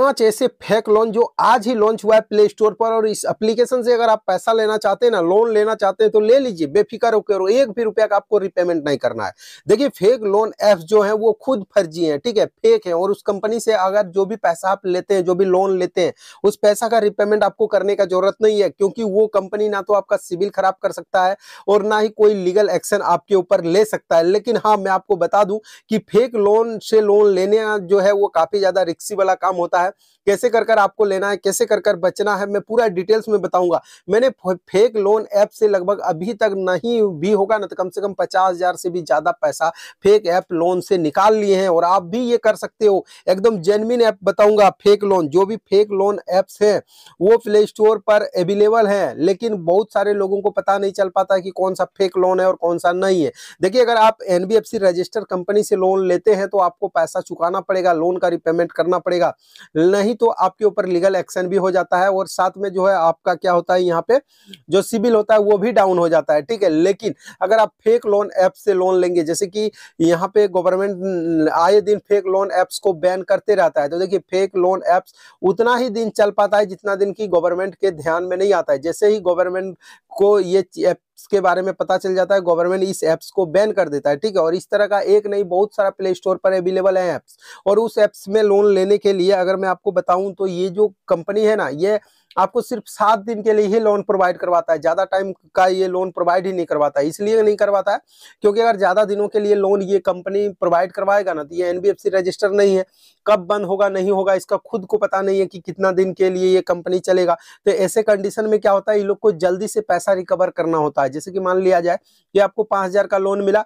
पांच ऐसे fake loan जो आज ही लॉन्च हुआ है प्ले स्टोर पर और इस एप्लीकेशन से अगर आप पैसा लेना चाहते हैं ना लोन लेना चाहते हैं तो ले लीजिए बेफिक्र होकर और एक भी रुपया का आपको रिपेमेंट नहीं करना है देखिए फेक लोन ऐप्स जो है वो खुद फर्जी है ठीक है फेक है और उस कंपनी से अगर जो भी पैसा आप लेते हैं जो भी लोन लेते हैं उस पैसा का रिपेमेंट आपको करने का जरूरत नहीं है क्योंकि वो कंपनी ना तो आपका सिविल खराब कर सकता है और ना ही कोई लीगल एक्शन आपके ऊपर ले सकता है लेकिन हाँ मैं आपको बता दू कि फेक लोन से लोन लेने जो है वो काफी ज्यादा रिक्सी वाला काम होता है subscribe कैसे कर कर आपको लेना है कैसे कर कर बचना है मैं पूरा डिटेल्स में बताऊंगा मैंने फेक लोन ऐप से लगभग अभी तक नहीं भी होगा ना तो कम से कम पचास हजार से भी ज्यादा पैसा फेक ऐप लोन से निकाल लिए हैं और आप भी ये कर सकते हो एकदम जेनविन ऐप बताऊंगा फेक लोन जो भी फेक लोन ऐप्स है वो प्ले स्टोर पर अवेलेबल है लेकिन बहुत सारे लोगों को पता नहीं चल पाता कि कौन सा फेक लोन है और कौन सा नहीं है देखिए अगर आप एनबीएफसी रजिस्टर कंपनी से लोन लेते हैं तो आपको पैसा चुकाना पड़ेगा लोन का रिपेमेंट करना पड़ेगा नहीं नहीं तो आपके ऊपर लीगल एक्शन भी हो जाता है और साथ में जो है आपका क्या होता है यहाँ पे जो सिविल होता है वो भी डाउन हो जाता है ठीक है लेकिन अगर आप फेक लोन ऐप से लोन लेंगे जैसे कि यहाँ पे गवर्नमेंट आए दिन फेक लोन ऐप्स को बैन करते रहता है तो देखिए फेक लोन ऐप्स उतना ही दिन चल पाता है जितना दिन की गवर्नमेंट के ध्यान में नहीं आता है जैसे ही गवर्नमेंट को ये ऐप के बारे में पता चल जाता है गवर्नमेंट इस ऐप्स को बैन कर देता है ठीक है और इस तरह का एक नहीं बहुत सारा प्ले स्टोर पर अवेलेबल है एप्स और उस एप्स में लोन लेने के लिए अगर मैं आपको बताऊं तो ये जो कंपनी है ना ये आपको सिर्फ सात दिन के लिए ही लोन प्रोवाइड करवाता है ज़्यादा टाइम का ये लोन प्रोवाइड ही नहीं करवाता है इसलिए नहीं करवाता है क्योंकि अगर ज़्यादा दिनों के लिए लोन ये कंपनी प्रोवाइड करवाएगा ना तो ये एनबीएफसी रजिस्टर नहीं है कब बंद होगा नहीं होगा इसका खुद को पता नहीं है कि कितना दिन के लिए ये कंपनी चलेगा तो ऐसे कंडीशन में क्या होता है इन लोग को जल्दी से पैसा रिकवर करना होता है जैसे कि मान लिया जाए कि आपको पाँच का लोन मिला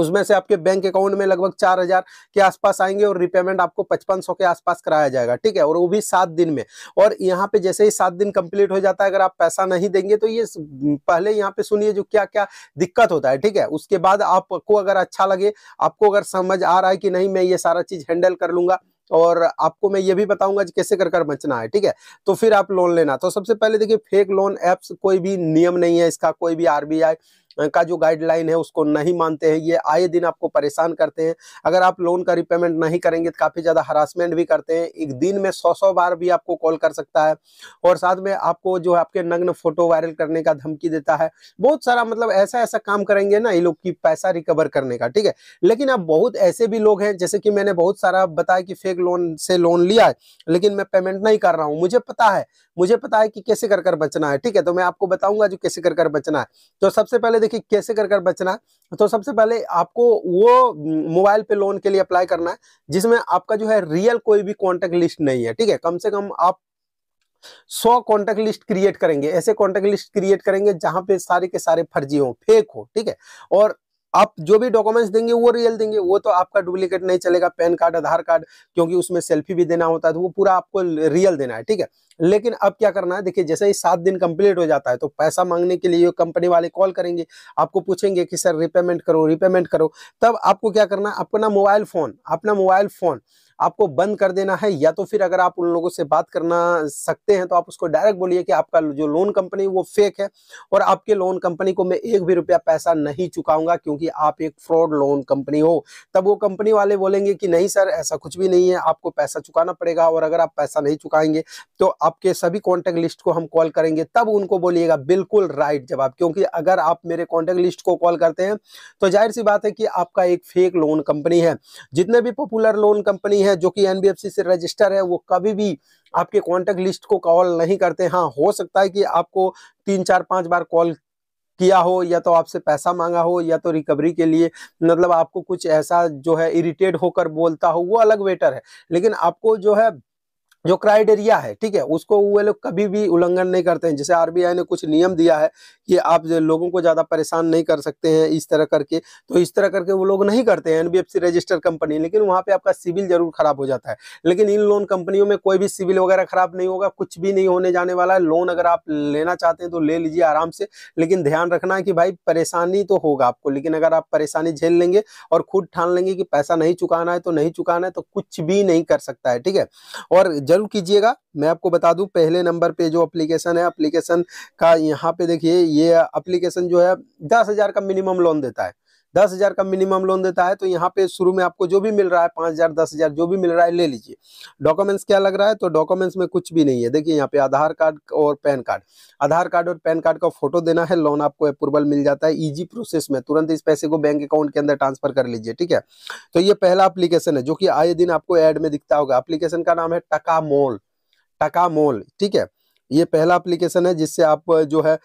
उसमें से आपके बैंक अकाउंट में लगभग चार हजार के आसपास आएंगे और रिपेमेंट आपको पचपन सौ के आसपास कराया जाएगा ठीक है और वो भी सात दिन में और यहाँ पे जैसे ही सात दिन कंप्लीट हो जाता है अगर आप पैसा नहीं देंगे तो ये पहले यहाँ पे सुनिए जो क्या क्या दिक्कत होता है ठीक है उसके बाद आपको अगर अच्छा लगे आपको अगर समझ आ रहा है कि नहीं मैं ये सारा चीज हैंडल कर लूंगा और आपको मैं ये भी बताऊंगा कैसे कर कर बचना है ठीक है तो फिर आप लोन लेना तो सबसे पहले देखिए फेक लोन एप्स कोई भी नियम नहीं है इसका कोई भी आरबीआई का जो गाइडलाइन है उसको नहीं मानते हैं ये आए दिन आपको परेशान करते हैं अगर आप लोन का रिपेमेंट नहीं करेंगे तो काफ़ी ज़्यादा हरासमेंट भी करते हैं एक दिन में सौ सौ बार भी आपको कॉल कर सकता है और साथ में आपको जो आपके नग्न फोटो वायरल करने का धमकी देता है बहुत सारा मतलब ऐसा ऐसा काम करेंगे ना ये लोग की पैसा रिकवर करने का ठीक है लेकिन अब बहुत ऐसे भी लोग हैं जैसे कि मैंने बहुत सारा बताया कि फेक लोन से लोन लिया है लेकिन मैं पेमेंट नहीं कर रहा हूँ मुझे पता है मुझे पता है कि कैसे कर कर बचना है ठीक है तो मैं आपको बताऊंगा जो कैसे कर कर बचना है तो सबसे पहले देखिए कैसे कर कर बचना तो सबसे पहले आपको वो हम्म, मोबाइल पे लोन के लिए अप्लाई करना है जिसमें आपका जो है रियल कोई भी कॉन्टेक्ट लिस्ट नहीं है ठीक है कम से कम आप सौ कॉन्टेक्ट लिस्ट क्रिएट करेंगे ऐसे कॉन्टेक्ट लिस्ट क्रिएट करेंगे जहां पे सारे के सारे फर्जी हो फेक हो ठीक है और आप जो भी डॉक्यूमेंट्स देंगे वो रियल देंगे वो तो आपका डुप्लीकेट नहीं चलेगा पैन कार्ड आधार कार्ड क्योंकि उसमें सेल्फी भी देना होता है तो वो पूरा आपको रियल देना है ठीक है लेकिन अब क्या करना है देखिए जैसे ही सात दिन कंप्लीट हो जाता है तो पैसा मांगने के लिए कंपनी वाले कॉल करेंगे आपको पूछेंगे कि सर रिपेमेंट करो रिपेमेंट करो तब आपको क्या करना है अपना मोबाइल फोन अपना मोबाइल फोन आपको बंद कर देना है या तो फिर अगर आप उन लोगों से बात करना सकते हैं तो आप उसको डायरेक्ट बोलिए कि आपका जो लोन कंपनी वो फेक है और आपके लोन कंपनी को मैं एक भी रुपया पैसा नहीं चुकाऊंगा क्योंकि आप एक फ्रॉड लोन कंपनी हो तब वो कंपनी वाले बोलेंगे कि नहीं सर ऐसा कुछ भी नहीं है आपको पैसा चुकाना पड़ेगा और अगर आप पैसा नहीं चुकाएंगे तो आपके सभी कॉन्टैक्ट लिस्ट को हम कॉल करेंगे तब उनको बोलिएगा बिल्कुल राइट जवाब क्योंकि अगर आप मेरे कॉन्टैक्ट लिस्ट को कॉल करते हैं तो जाहिर सी बात है कि आपका एक फेक लोन कंपनी है जितने भी पॉपुलर लोन कंपनी है है जो कि एनबीएफसी से रजिस्टर है वो कभी भी आपके कॉन्टेक्ट लिस्ट को कॉल नहीं करते हाँ हो सकता है कि आपको तीन चार पांच बार कॉल किया हो या तो आपसे पैसा मांगा हो या तो रिकवरी के लिए मतलब आपको कुछ ऐसा जो है इरिटेट होकर बोलता हो वो अलग वेटर है लेकिन आपको जो है जो क्राइटेरिया है ठीक है उसको वे लोग कभी भी उल्लंघन नहीं करते हैं जैसे आरबीआई ने कुछ नियम दिया है कि आप लोगों को ज़्यादा परेशान नहीं कर सकते हैं इस तरह करके तो इस तरह करके वो लोग नहीं करते हैं एनबीएफसी रजिस्टर कंपनी लेकिन वहाँ पे आपका सिविल जरूर खराब हो जाता है लेकिन इन लोन कंपनियों में कोई भी सिविल वगैरह खराब नहीं होगा कुछ भी नहीं होने जाने वाला है लोन अगर आप लेना चाहते हैं तो ले लीजिए आराम से लेकिन ध्यान रखना है कि भाई परेशानी तो होगा आपको लेकिन अगर आप परेशानी झेल लेंगे और खुद ठान लेंगे कि पैसा नहीं चुकाना है तो नहीं चुकाना है तो कुछ भी नहीं कर सकता है ठीक है और जरूर कीजिएगा मैं आपको बता दूं पहले नंबर पे जो एप्लीकेशन है एप्लीकेशन का यहाँ पे देखिए ये एप्लीकेशन जो है दस हज़ार का मिनिमम लोन देता है दस हजार का मिनिमम लोन देता है तो यहाँ पे शुरू में आपको जो भी मिल रहा है पांच हजार दस हजार जो भी मिल रहा है ले लीजिए डॉक्यूमेंट्स क्या लग रहा है तो डॉक्यूमेंट्स में कुछ भी नहीं है देखिए यहाँ पे आधार कार्ड और पैन कार्ड आधार कार्ड और पैन कार्ड का फोटो देना है लोन आपको अप्रूवल मिल जाता है इजी प्रोसेस में तुरंत इस पैसे को बैंक अकाउंट के अंदर ट्रांसफर कर लीजिए ठीक है तो ये पहला अप्लीकेशन है जो की आए दिन आपको एड में दिखता होगा अप्लीकेशन का नाम है टका मोल टका मोल ठीक है ये पहला एप्लीकेशन है जिससे आप जो है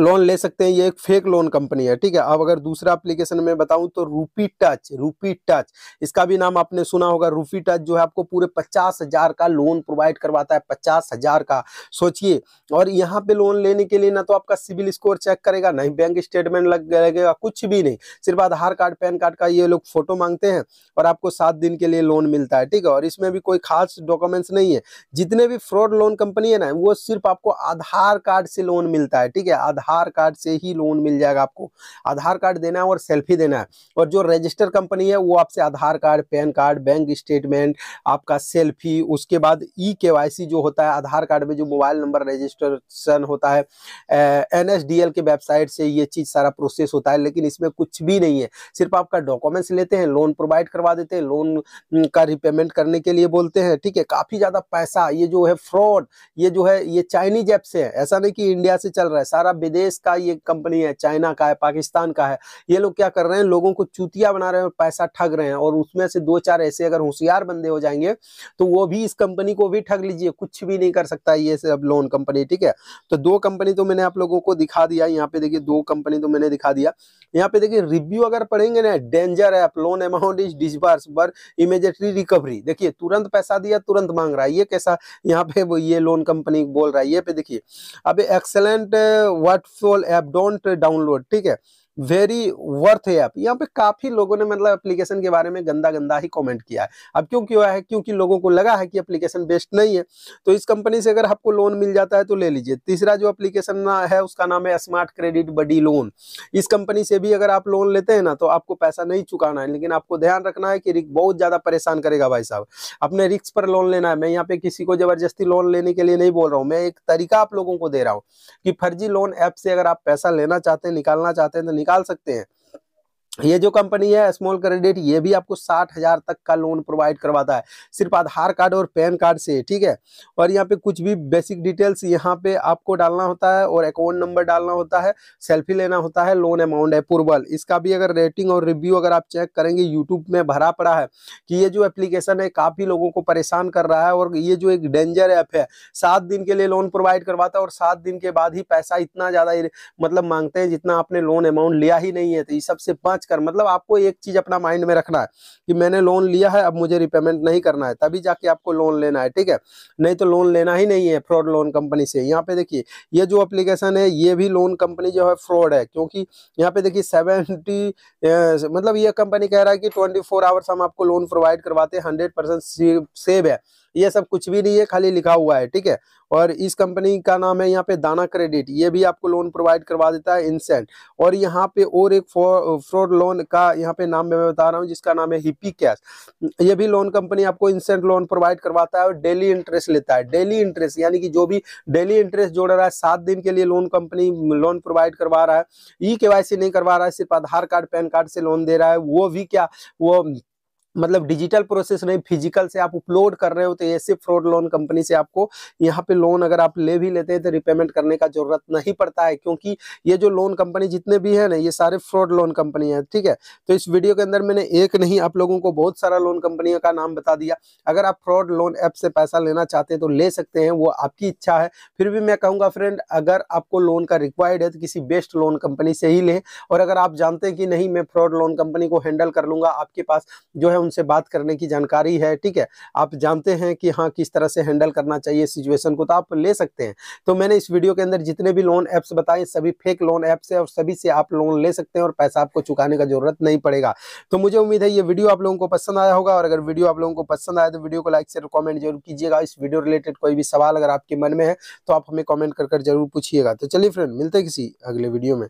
लोन ले सकते हैं ये एक फेक लोन कंपनी है ठीक है अब अगर दूसरा एप्लीकेशन में बताऊं तो रूपी टच रूपी टच इसका भी नाम आपने सुना होगा रूपी टच जो है आपको पूरे पचास हजार का लोन प्रोवाइड करवाता है पचास हजार का सोचिए और यहाँ पे लोन लेने के लिए ना तो आपका सिविल स्कोर चेक करेगा ना ही बैंक स्टेटमेंट लग लगेगा कुछ भी नहीं सिर्फ आधार कार्ड पैन कार्ड का ये लोग फोटो मांगते हैं और आपको सात दिन के लिए लोन मिलता है ठीक है और इसमें भी कोई खास डॉक्यूमेंट्स नहीं है जितने भी फ्रॉड लोन कंपनी है ना वो सिर्फ आपको आधार कार्ड से लोन मिलता है ठीक है आधार आधार कार्ड से ही लोन मिल जाएगा आपको आधार कार्ड देना है और सेल्फी देना है और जो रजिस्टर कंपनी है वो आपसे Aadhaar card PAN card bank statement आपका सेल्फी उसके बाद ई के जो होता है आधार कार्ड में जो मोबाइल नंबर रजिस्ट्रेशन होता है एन के वेबसाइट से ये चीज़ सारा प्रोसेस होता है लेकिन इसमें कुछ भी नहीं है सिर्फ आपका डॉक्यूमेंट्स लेते हैं लोन प्रोवाइड करवा देते हैं लोन का रिपेमेंट करने के लिए बोलते हैं ठीक है काफ़ी ज़्यादा पैसा ये जो है फ्रॉड ये जो है ये चाइनीज ऐप से है ऐसा नहीं कि इंडिया से चल रहा है सारा विदेश देश का ये कंपनी है चाइना का है पाकिस्तान का है ये लोग क्या कर रहे हैं लोगों को चूतिया बना रहे हैं और पैसा ठग रहे हैं और उसमें से दो चार ऐसे अगर होशियार बंदे हो जाएंगे तो वो भी इस कंपनी को भी ठग लीजिए कुछ भी नहीं कर सकता ये सब लोन कंपनी ठीक है तो दो कंपनी तो मैंने आप लोगों को दिखा दिया यहाँ पे देखिए दो कंपनी तो मैंने दिखा दिया यहाँ पे देखिए रिव्यू अगर पढ़ेंगे ना danger app loan amount is disburse बर इमेजिएटली रिकवरी देखिए तुरंत पैसा दिया तुरंत मांग रहा है ये कैसा यहाँ पे वो ये लोन कंपनी बोल रहा है ये पे देखिए अब excellent worthful app don't download ठीक है वेरी वर्थ है ऐप यहाँ पे काफी लोगों ने मतलब एप्लीकेशन के बारे में गंदा गंदा ही कमेंट किया है अब क्यों क्यों है क्योंकि लोगों को लगा है कि एप्लीकेशन बेस्ट नहीं है तो इस कंपनी से अगर आपको लोन मिल जाता है तो ले लीजिए तीसरा जो एप्लीकेशन है उसका नाम है स्मार्ट क्रेडिट बडी लोन इस कंपनी से भी अगर आप लोन लेते हैं ना तो आपको पैसा नहीं चुकाना है लेकिन आपको ध्यान रखना है कि रिक्स बहुत ज्यादा परेशान करेगा भाई साहब अपने रिक्स पर लोन लेना है मैं यहाँ पे किसी को जबरदस्ती लोन लेने के लिए नहीं बोल रहा हूँ मैं एक तरीका आप लोगों को दे रहा हूँ कि फर्जी लोन ऐप से अगर आप पैसा लेना चाहते हैं निकालना चाहते हैं तो निकाल सकते हैं ये जो कंपनी है स्मॉल क्रेडिट ये भी आपको साठ हजार तक का लोन प्रोवाइड करवाता है सिर्फ आधार कार्ड और पैन कार्ड से ठीक है और यहाँ पे कुछ भी बेसिक डिटेल्स यहाँ पे आपको डालना होता है और अकाउंट नंबर डालना होता है सेल्फी लेना होता है लोन अमाउंट अप्रूवल इसका भी अगर रेटिंग और रिव्यू अगर आप चेक करेंगे यूट्यूब में भरा पड़ा है कि ये जो एप्लीकेशन है काफ़ी लोगों को परेशान कर रहा है और ये जो एक डेंजर ऐप है सात दिन के लिए लोन प्रोवाइड करवाता है और सात दिन के बाद ही पैसा इतना ज़्यादा मतलब मांगते हैं जितना आपने लोन अमाउंट लिया ही नहीं है तो इस सबसे पाँच कर मतलब आपको एक चीज अपना माइंड में रखना है कि मैंने लोन लिया है अब मुझे रिपेमेंट नहीं करना है तभी जाके आपको लोन लेना है ठीक है नहीं तो लोन लेना ही नहीं है फ्रॉड लोन कंपनी से यहाँ पे देखिए ये जो अप्लीकेशन है ये भी लोन कंपनी जो है फ्रॉड है क्योंकि यहाँ पे देखिए सेवेंटी मतलब ये कंपनी कह रहा है कि ट्वेंटी आवर्स हम आपको लोन प्रोवाइड करवाते हैं हंड्रेड सेव है ये सब कुछ भी नहीं है खाली लिखा हुआ है ठीक है और इस कंपनी का नाम है यहाँ पे दाना क्रेडिट ये भी आपको लोन प्रोवाइड करवा देता है इंसेंट और यहाँ पे और एक फ्रॉड लोन का यहाँ पे नाम मैं बता रहा हूँ जिसका नाम है हिपी कैश ये भी लोन कंपनी आपको इंसेंट लोन प्रोवाइड करवाता है और डेली इंटरेस्ट लेता है डेली इंटरेस्ट यानी कि जो भी डेली इंटरेस्ट जोड़ रहा है सात दिन के लिए लोन कंपनी लोन प्रोवाइड करवा रहा है ई के नहीं करवा रहा है सिर्फ आधार कार्ड पैन कार्ड से लोन दे रहा है वो भी क्या वो मतलब डिजिटल प्रोसेस नहीं फिजिकल से आप अपलोड कर रहे हो तो ऐसे फ्रॉड लोन कंपनी से आपको यहाँ पे लोन अगर आप ले भी लेते हैं तो रिपेमेंट करने का जरूरत नहीं पड़ता है क्योंकि ये जो लोन कंपनी जितने भी है ना ये सारे फ्रॉड लोन कंपनी है ठीक है तो इस वीडियो के अंदर मैंने एक नहीं आप लोगों को बहुत सारा लोन कंपनियों का नाम बता दिया अगर आप फ्रॉड लोन ऐप से पैसा लेना चाहते हैं तो ले सकते हैं वो आपकी इच्छा है फिर भी मैं कहूँगा फ्रेंड अगर आपको लोन का रिक्वायर्ड है तो किसी बेस्ट लोन कंपनी से ही लें और अगर आप जानते हैं कि नहीं मैं फ्रॉड लोन कंपनी को हैंडल कर लूँगा आपके पास जो है उनसे बात करने की जानकारी है ठीक है आप जानते हैं कि हाँ किस तरह से हैंडल करना चाहिए सिचुएशन को तो आप ले सकते हैं तो मैंने इस वीडियो के अंदर जितने भी लोन ऐप्स बताए सभी फेक लोन ऐप्स है और सभी से आप लोन ले सकते हैं और पैसा आपको चुकाने का जरूरत नहीं पड़ेगा तो मुझे उम्मीद है ये वीडियो आप लोगों को पसंद आया होगा और अगर वीडियो आप लोगों को पसंद आया तो वीडियो को लाइक से कॉमेंट जरूर कीजिएगा इस वीडियो रिलेटेड कोई भी सवाल अगर आपके मन में है तो आप हमें कॉमेंट कर जरूर पूछिएगा तो चलिए फ्रेंड मिलते किसी अगले वीडियो में